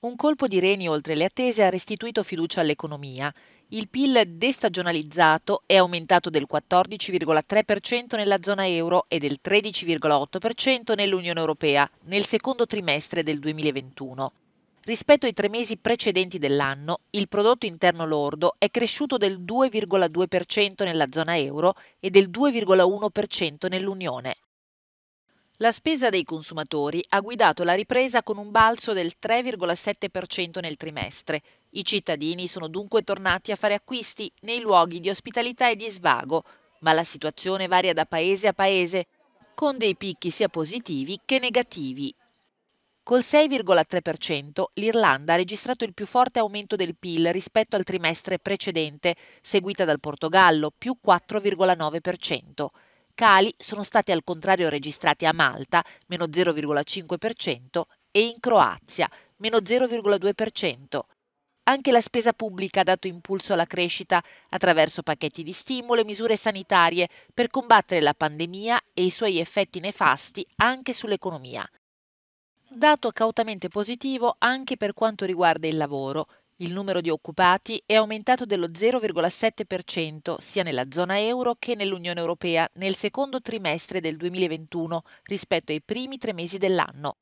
Un colpo di reni oltre le attese ha restituito fiducia all'economia. Il PIL destagionalizzato è aumentato del 14,3% nella zona euro e del 13,8% nell'Unione Europea nel secondo trimestre del 2021. Rispetto ai tre mesi precedenti dell'anno, il prodotto interno lordo è cresciuto del 2,2% nella zona euro e del 2,1% nell'Unione. La spesa dei consumatori ha guidato la ripresa con un balzo del 3,7% nel trimestre. I cittadini sono dunque tornati a fare acquisti nei luoghi di ospitalità e di svago, ma la situazione varia da paese a paese, con dei picchi sia positivi che negativi. Col 6,3% l'Irlanda ha registrato il più forte aumento del PIL rispetto al trimestre precedente, seguita dal Portogallo, più 4,9% cali sono stati al contrario registrati a Malta, meno 0,5%, e in Croazia, meno 0,2%. Anche la spesa pubblica ha dato impulso alla crescita attraverso pacchetti di stimolo e misure sanitarie per combattere la pandemia e i suoi effetti nefasti anche sull'economia. Dato cautamente positivo anche per quanto riguarda il lavoro, il numero di occupati è aumentato dello 0,7% sia nella zona euro che nell'Unione Europea nel secondo trimestre del 2021 rispetto ai primi tre mesi dell'anno.